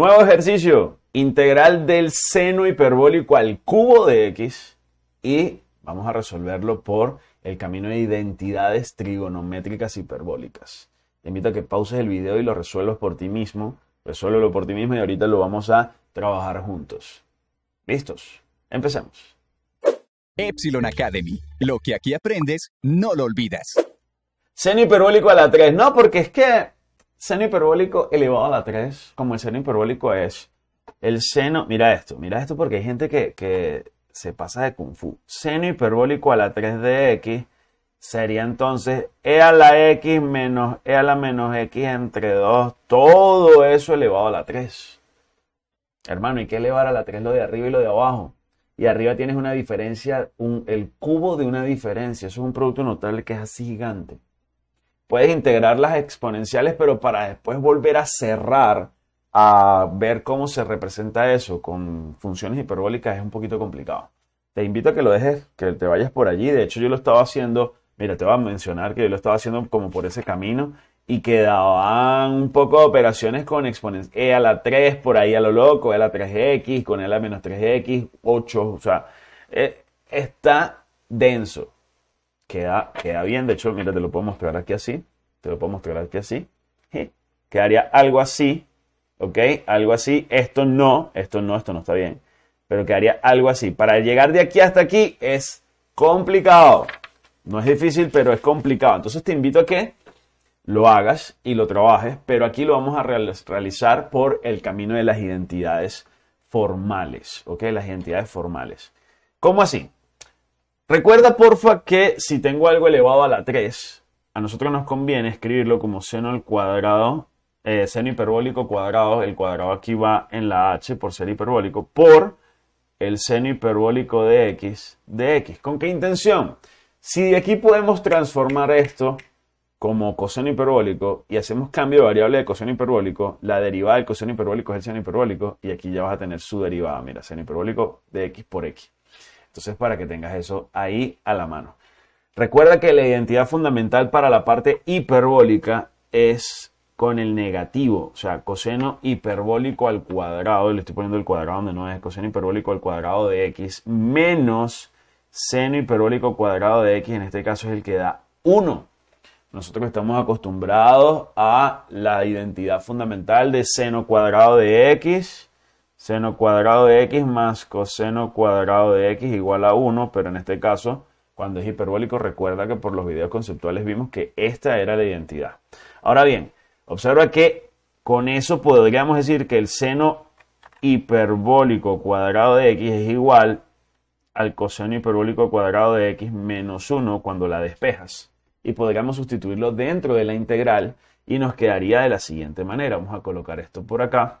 Nuevo ejercicio integral del seno hiperbólico al cubo de x y vamos a resolverlo por el camino de identidades trigonométricas hiperbólicas. Te invito a que pauses el video y lo resuelvas por ti mismo. Resuélvelo por ti mismo y ahorita lo vamos a trabajar juntos. ¿Listos? Empecemos. Epsilon Academy. Lo que aquí aprendes, no lo olvidas. Seno hiperbólico a la 3. No, porque es que seno hiperbólico elevado a la 3, como el seno hiperbólico es el seno, mira esto, mira esto porque hay gente que, se pasa de kung fu. Seno hiperbólico a la 3 de x sería entonces e a la x menos e a la menos x entre 2, todo eso elevado a la 3. Hermano, hay que elevar a la 3 lo de arriba y lo de abajo. Y arriba tienes una diferencia, un, el cubo de una diferencia. Eso es un producto notable que es así gigante puedes integrar las exponenciales, pero para después volver a cerrar a ver cómo se representa eso con funciones hiperbólicas es un poquito complicado. Te invito a que lo dejes, que te vayas por allí. De hecho, yo lo estaba haciendo, mira, te voy a mencionar que yo lo estaba haciendo como por ese camino y quedaban un poco de operaciones con exponenciales. E a la 3, por ahí a lo loco, E a la 3X, con E a menos 3X, 8, o sea, eh, está denso. Queda, bien, de hecho, mira, te lo puedo mostrar aquí así. Te lo puedo mostrar aquí así. Quedaría algo así, ¿ok? Algo así. Esto no, esto no, esto no está bien. Pero quedaría algo así. Para llegar de aquí hasta aquí es complicado. No es difícil, pero es complicado. Entonces te invito a que lo hagas y lo trabajes, pero aquí lo vamos a realizar por el camino de las identidades formales, ¿ok? Las identidades formales. ¿Cómo así? Recuerda, porfa, que si tengo algo elevado a la 3, a nosotros nos conviene escribirlo como seno al cuadrado, eh, seno hiperbólico cuadrado, el cuadrado aquí va en la h por ser hiperbólico, por el seno hiperbólico de x de x. ¿Con qué intención? Si de aquí podemos transformar esto como coseno hiperbólico y hacemos cambio de variable de coseno hiperbólico, la derivada del coseno hiperbólico es el seno hiperbólico y aquí ya vas a tener su derivada, mira, seno hiperbólico de x por x. Entonces, para que tengas eso ahí a la mano. Recuerda que la identidad fundamental para la parte hiperbólica es con el negativo, o sea, coseno hiperbólico al cuadrado, le estoy poniendo el cuadrado donde no es, coseno hiperbólico al cuadrado de x menos seno hiperbólico cuadrado de x, en este caso es el que da 1. Nosotros estamos acostumbrados a la identidad fundamental de seno cuadrado de x seno cuadrado de x más coseno cuadrado de x igual a 1, pero en este caso, cuando es hiperbólico, recuerda que por los videos conceptuales vimos que esta era la identidad. Ahora bien, observa que con eso podríamos decir que el seno hiperbólico cuadrado de x es igual al coseno hiperbólico cuadrado de x menos 1 cuando la despejas. Y podríamos sustituirlo dentro de la integral y nos quedaría de la siguiente manera. Vamos a colocar esto por acá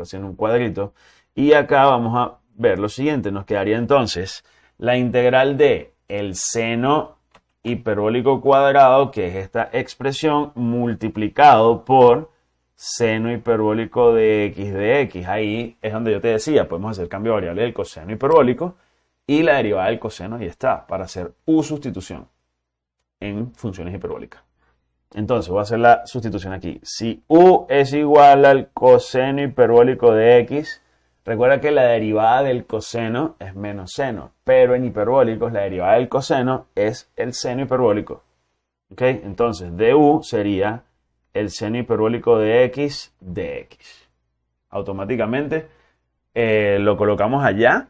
así en un cuadrito. Y acá vamos a ver lo siguiente. Nos quedaría entonces la integral de el seno hiperbólico cuadrado, que es esta expresión, multiplicado por seno hiperbólico de x de x. Ahí es donde yo te decía, podemos hacer cambio de variable del coseno hiperbólico y la derivada del coseno, y está, para hacer u sustitución en funciones hiperbólicas. Entonces voy a hacer la sustitución aquí. Si u es igual al coseno hiperbólico de x, recuerda que la derivada del coseno es menos seno, pero en hiperbólicos la derivada del coseno es el seno hiperbólico. ¿Ok? Entonces du sería el seno hiperbólico de x de x. Automáticamente eh, lo colocamos allá,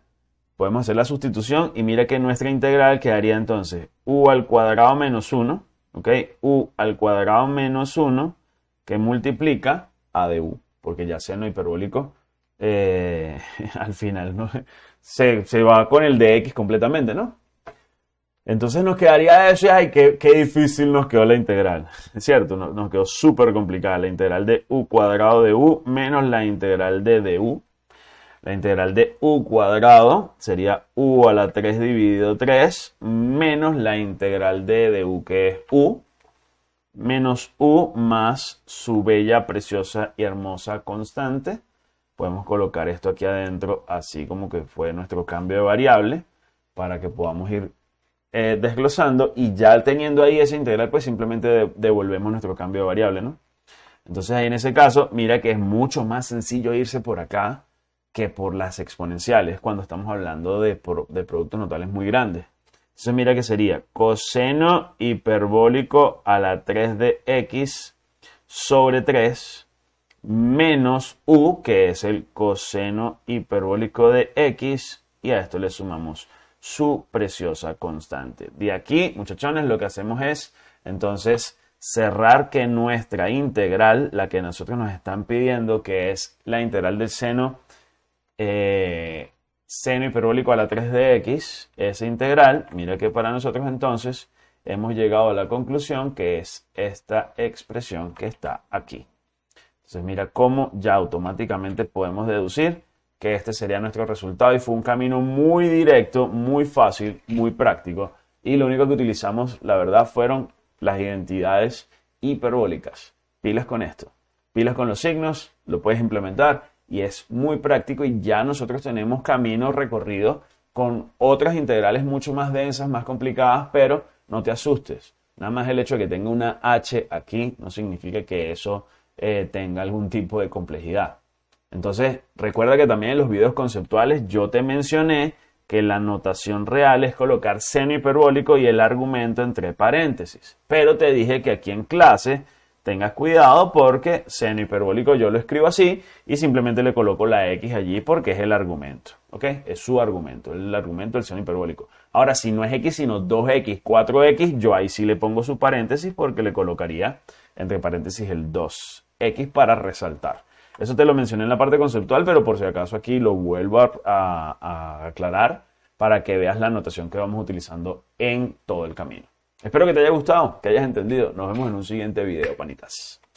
podemos hacer la sustitución y mira que nuestra integral quedaría entonces u al cuadrado menos 1 ¿ok? U al cuadrado menos 1 que multiplica a du, porque ya no hiperbólico eh, al final ¿no? se, va con el de X completamente, ¿no? Entonces nos quedaría eso y ay, qué, qué difícil nos quedó la integral. Es cierto, nos, nos quedó súper complicada la integral de u cuadrado de u menos la integral de du la integral de u cuadrado sería u a la 3 dividido 3 menos la integral de, de u que es u menos u más su bella, preciosa y hermosa constante. Podemos colocar esto aquí adentro así como que fue nuestro cambio de variable para que podamos ir eh, desglosando y ya teniendo ahí esa integral pues simplemente devolvemos nuestro cambio de variable, ¿no? Entonces ahí en ese caso, mira que es mucho más sencillo irse por acá que por las exponenciales, cuando estamos hablando de, productos notables muy grandes. Entonces mira que sería coseno hiperbólico a la 3 de x sobre 3 menos u, que es el coseno hiperbólico de x, y a esto le sumamos su preciosa constante. De aquí, muchachones, lo que hacemos es entonces cerrar que nuestra integral, la que nosotros nos están pidiendo, que es la integral del seno eh, seno hiperbólico a la 3 x, esa integral, mira que para nosotros entonces hemos llegado a la conclusión que es esta expresión que está aquí. Entonces mira cómo ya automáticamente podemos deducir que este sería nuestro resultado y fue un camino muy directo, muy fácil, muy práctico. Y lo único que utilizamos, la verdad, fueron las identidades hiperbólicas. Pilas con esto, pilas con los signos, lo puedes implementar y es muy práctico y ya nosotros tenemos caminos recorridos con otras integrales mucho más densas, más complicadas, pero no te asustes. Nada más el hecho de que tenga una H aquí no significa que eso eh, tenga algún tipo de complejidad. Entonces, recuerda que también en los videos conceptuales yo te mencioné que la notación real es colocar seno hiperbólico y el argumento entre paréntesis. Pero te dije que aquí en clase Tengas cuidado porque seno hiperbólico yo lo escribo así y simplemente le coloco la X allí porque es el argumento. ¿Ok? Es su argumento, el argumento del seno hiperbólico. Ahora, si no es X, sino 2X, 4X, yo ahí sí le pongo su paréntesis porque le colocaría entre paréntesis el 2X para resaltar. Eso te lo mencioné en la parte conceptual, pero por si acaso aquí lo vuelvo a, a aclarar para que veas la notación que vamos utilizando en todo el camino. Espero que te haya gustado, que hayas entendido. Nos vemos en un siguiente video, panitas.